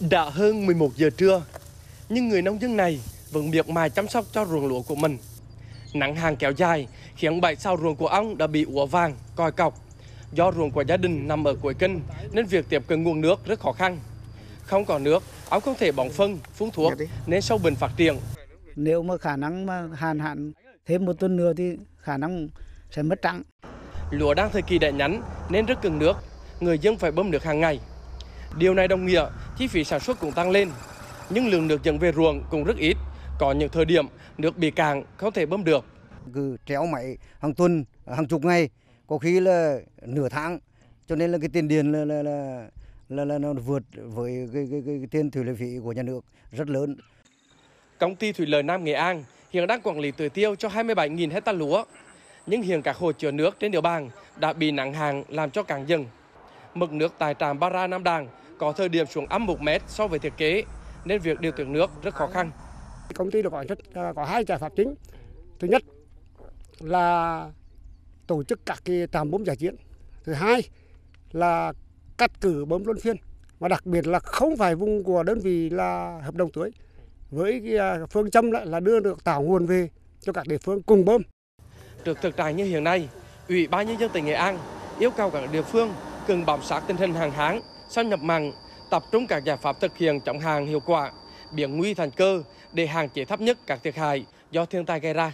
Đã hơn 11 giờ trưa, nhưng người nông dân này vẫn miệt mài chăm sóc cho ruộng lúa của mình. Nắng hàng kéo dài khiến bãi sau ruộng của ông đã bị úa vàng, coi cọc. Do ruộng của gia đình nằm ở cuối kinh nên việc tiếp cận nguồn nước rất khó khăn. Không có nước, ông không thể bón phân, phun thuốc nên sâu bệnh phát triển. Nếu mà khả năng mà hạn hạn thêm một tuần nữa thì khả năng sẽ mất trắng. Lúa đang thời kỳ đại nhánh nên rất cần nước, người dân phải bơm nước hàng ngày. Điều này đồng nghĩa chi phí sản xuất cũng tăng lên, nhưng lượng nước dẫn về ruộng cũng rất ít, có những thời điểm nước bị cạn không thể bơm được. Cứ tréo máy hàng tuần, hàng chục ngày, có khi là nửa tháng, cho nên là cái tiền điện là là là, là, là nó vượt với cái, cái, cái, cái tiền thủy lợi phí của nhà nước rất lớn. Công ty thủy lợi Nam Nghệ An hiện đang quản lý tưới tiêu cho 27.000 hecta lúa, nhưng hiện các hồ chứa nước trên địa bàn đã bị nặng hàng làm cho càng dần. Mực nước tại trạm Bara Nam Đàng có thời điểm xuống âm 1 mét so với thiết kế, nên việc điều tiết nước rất khó khăn. Công ty được gọi rất à, có hai giải pháp chính. Thứ nhất là tổ chức các cái trạm bơm giải chiến. Thứ hai là cắt cử bơm luân phiên mà đặc biệt là không phải vùng của đơn vị là hợp đồng tưới với cái à, phương châm lại là đưa được tạo nguồn về cho các địa phương cùng bơm. Trước thực trạng như hiện nay, Ủy ban nhân dân tỉnh Nghệ An yêu cầu các địa phương cần bám sát tình hình hàng tháng xâm nhập mặn, tập trung các giải pháp thực hiện chống hàng hiệu quả, biến nguy thành cơ để hạn chế thấp nhất các thiệt hại do thiên tai gây ra.